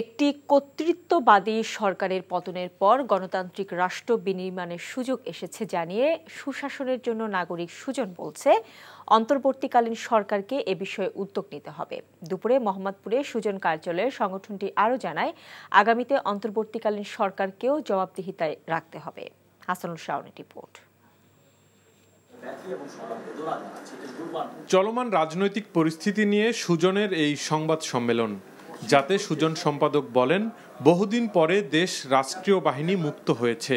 একটি কর্তৃত্ববাদী সরকারের পতনের পর গণতান্ত্রিক রাষ্ট্র বিনির্মাণের সুযোগ এসেছে জানিয়ে সুশাসনের জন্য নাগরিক সুজন বলছে অন্তর্বর্তীকালীন সরকারকে এ বিষয়ে উদ্যোগ নিতে হবে দুপুরে মোহাম্মদপুরে সুজন কার্যালয়ের সংগঠনটি আরও জানায় আগামীতে অন্তর্বর্তীকালীন সরকারকেও জবাবদিহিতায় রাখতে হবে হাসানুল শাওনের রিপোর্ট চলমান রাজনৈতিক পরিস্থিতি নিয়ে সুজনের এই সংবাদ সম্মেলন যাতে সুজন সম্পাদক বলেন বহুদিন পরে দেশ রাষ্ট্রীয় বাহিনী মুক্ত হয়েছে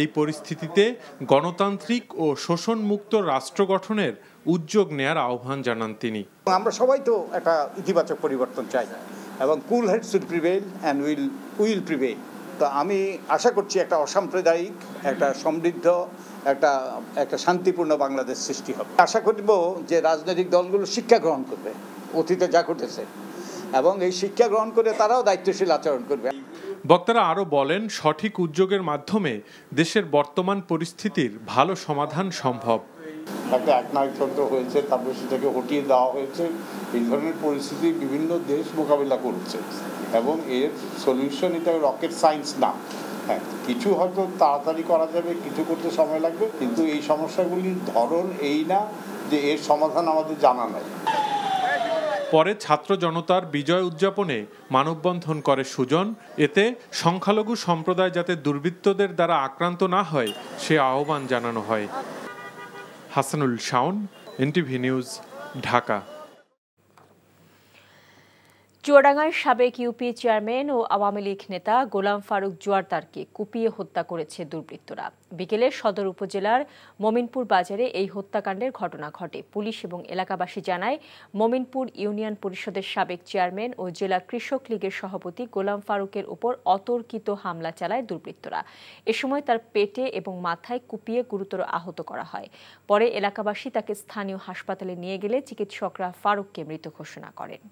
এই পরিস্থিতিতে গণতান্ত্রিক ও শোষণমুক্ত রাষ্ট্র গঠনের উদ্যোগ নেয়ার আহ্বান জানান তিনি আমরা সবাই তো একটা ইতিবাচক পরিবর্তন চাই এবং cool heads will prevail and will will prevail তো আমি আশা করছি একটা অসাম্প্রদায়িক একটা সমৃদ্ধ একটা একটা শান্তিপূর্ণ বাংলাদেশ সৃষ্টি হবে আশা করব যে রাজনৈতিক দলগুলো শিক্ষা গ্রহণ করবে অতীতে যা ঘটেছে এবং এই শিক্ষা গ্রহণ করে তারাও দায়িত্বশীল আচরণ করবে বক্তারা আরও বলেন সঠিক উদ্যোগের মাধ্যমে দেশের বর্তমান পরিস্থিতির ভালো সমাধান সম্ভব একটা একনায়কতন্ত্র হয়েছে তারপর সেটাকে হটিয়ে দেওয়া হয়েছে এই ধরনের পরিস্থিতি বিভিন্ন দেশ মোকাবিলা করছে এবং এর সলিউশন এটা রকেট সায়েন্স না হ্যাঁ কিছু হয়তো তাড়াতাড়ি করা যাবে কিছু করতে সময় লাগবে কিন্তু এই সমস্যাগুলির ধরন এই না যে এর সমাধান আমাদের জানা নাই পরে ছাত্র জনতার বিজয় উদযাপনে মানববন্ধন করে সুজন এতে সংখ্যালঘু সম্প্রদায় যাতে দুর্বৃত্তদের দ্বারা আক্রান্ত না হয় সে আহ্বান জানানো হয় হাসানুল শাওন এনটিভি নিউজ ঢাকা চুয়াডাঙ্গায় সাবেক ইউপি চেয়ারম্যান ও আওয়ামী লীগ নেতা গোলাম ফারুক জোয়ারদারকে কুপিয়ে হত্যা করেছে দুর্বৃত্তরা বিকেলে সদর উপজেলার মমিনপুর বাজারে এই হত্যাকাণ্ডের ঘটনা ঘটে পুলিশ এবং এলাকাবাসী জানায় মমিনপুর ইউনিয়ন পরিষদের সাবেক চেয়ারম্যান ও জেলা কৃষক লীগের সভাপতি গোলাম ফারুকের ওপর অতর্কিত হামলা চালায় দুর্বৃত্তরা এ সময় তার পেটে এবং মাথায় কুপিয়ে গুরুতর আহত করা হয় পরে এলাকাবাসী তাকে স্থানীয় হাসপাতালে নিয়ে গেলে চিকিৎসকরা ফারুককে মৃত ঘোষণা করেন